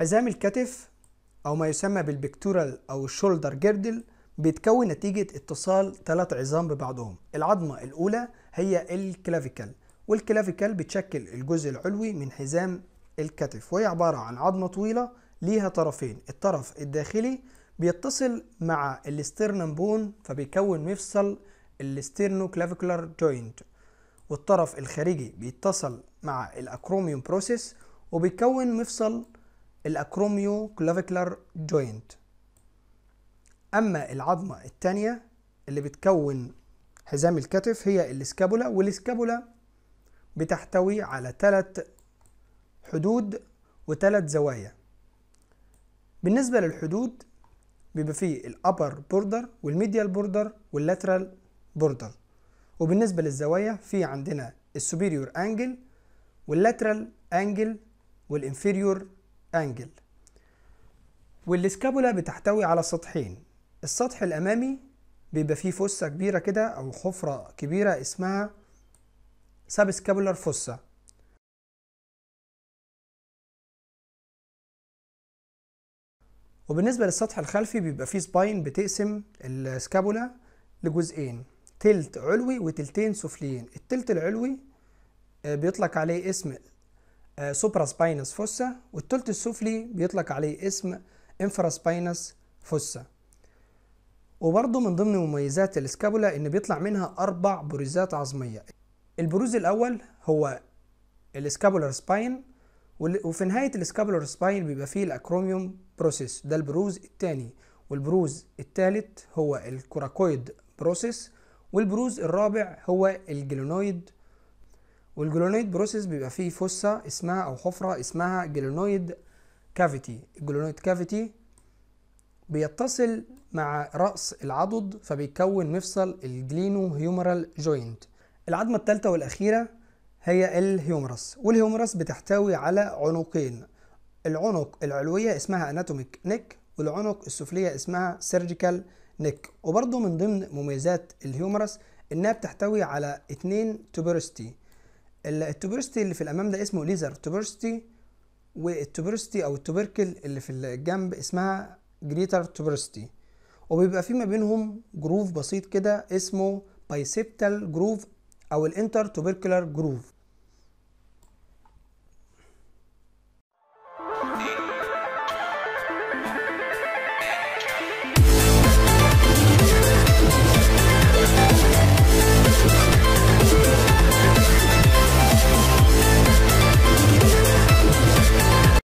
حزام الكتف أو ما يسمى بالبكتورال أو الشولدر جيردل بيتكون نتيجة اتصال ثلاث عظام ببعضهم العظمة الأولى هي الكلافيكال والكلافيكال بتشكل الجزء العلوي من حزام الكتف وهي عبارة عن عظمة طويلة ليها طرفين الطرف الداخلي بيتصل مع الاسترنم بون فبيكون مفصل الاسترنو كلافيكولار جوينت والطرف الخارجي بيتصل مع الاكروميوم بروسيس وبيكون مفصل الاكروميو كلافيكلر جوينت اما العظمه الثانيه اللي بتكون حزام الكتف هي الاسكابولا والاسكابولا بتحتوي على ثلاث حدود وثلاث زوايا بالنسبه للحدود بيبقى فيه الابر بوردر والميديال بوردر واللاترال بوردر وبالنسبه للزوايا في عندنا السوبيريور انجل واللاترال انجل والانفيريور أنجل والسكابولا بتحتوي على سطحين السطح الأمامي بيبقى فيه فصة كبيرة كده أو حفرة كبيرة اسمها سابسكابولار فصة وبالنسبة للسطح الخلفي بيبقى فيه سباين بتقسم السكابولا لجزئين تلت علوي وتلتين سفليين التلت العلوي آه، بيطلق عليه اسم سوبرا سباينس فوسا والثلث السفلي بيطلق عليه اسم انفرا سباينس فوسا وبرضه من ضمن مميزات الاسكابولا ان بيطلع منها اربع بروزات عظميه البروز الاول هو الاسكابولار سباين وفي نهايه الاسكابولار سباين بيبقى فيه الاكروميوم بروسيس ده البروز الثاني والبروز الثالث هو الكوراكويد بروسيس والبروز الرابع هو الجلونويد والجلونويد بروسيس بيبقى فيه فسه اسمها او حفره اسمها جلونويد كافيتي الجلونويد كافيتي بيتصل مع راس العضد فبيكون مفصل الجلينو هيومرال جوينت العظمه الثالثه والاخيره هي الهيومرس والهيومرس بتحتوي على عنقين العنق العلويه اسمها اناتوميك نيك والعنق السفليه اسمها سيرجيكال نيك وبرضه من ضمن مميزات الهيومرس انها بتحتوي على اتنين توبرستي التوبرستي اللي في الامام ده اسمه ليزر توبرستي والتوبرستي او التوبركل اللي في الجنب اسمها جريتر توبرستي وبيبقى في ما بينهم جروف بسيط كده اسمه بايسبتال جروف او الانتر توبركلر جروف